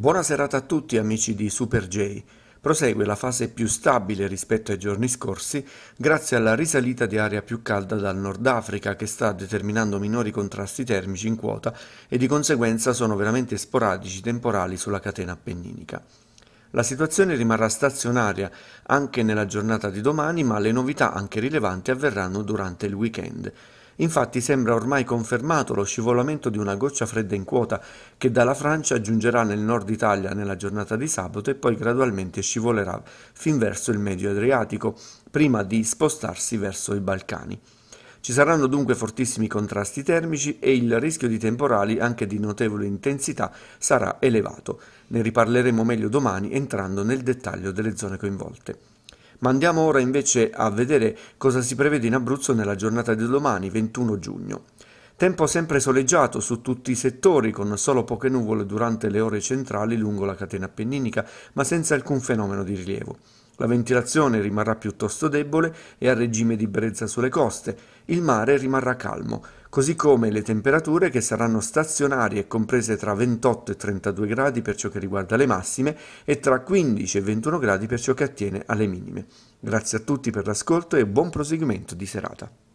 Buona serata a tutti amici di Super J. Prosegue la fase più stabile rispetto ai giorni scorsi grazie alla risalita di aria più calda dal Nord Africa che sta determinando minori contrasti termici in quota e di conseguenza sono veramente sporadici temporali sulla catena appenninica. La situazione rimarrà stazionaria anche nella giornata di domani, ma le novità anche rilevanti avverranno durante il weekend. Infatti sembra ormai confermato lo scivolamento di una goccia fredda in quota che dalla Francia giungerà nel nord Italia nella giornata di sabato e poi gradualmente scivolerà fin verso il Medio Adriatico, prima di spostarsi verso i Balcani. Ci saranno dunque fortissimi contrasti termici e il rischio di temporali, anche di notevole intensità, sarà elevato. Ne riparleremo meglio domani entrando nel dettaglio delle zone coinvolte. Ma andiamo ora invece a vedere cosa si prevede in Abruzzo nella giornata di domani, 21 giugno. Tempo sempre soleggiato su tutti i settori, con solo poche nuvole durante le ore centrali lungo la catena appenninica, ma senza alcun fenomeno di rilievo. La ventilazione rimarrà piuttosto debole e a regime di brezza sulle coste. Il mare rimarrà calmo così come le temperature che saranno stazionarie comprese tra 28 e 32 gradi per ciò che riguarda le massime e tra 15 e 21 gradi per ciò che attiene alle minime. Grazie a tutti per l'ascolto e buon proseguimento di serata.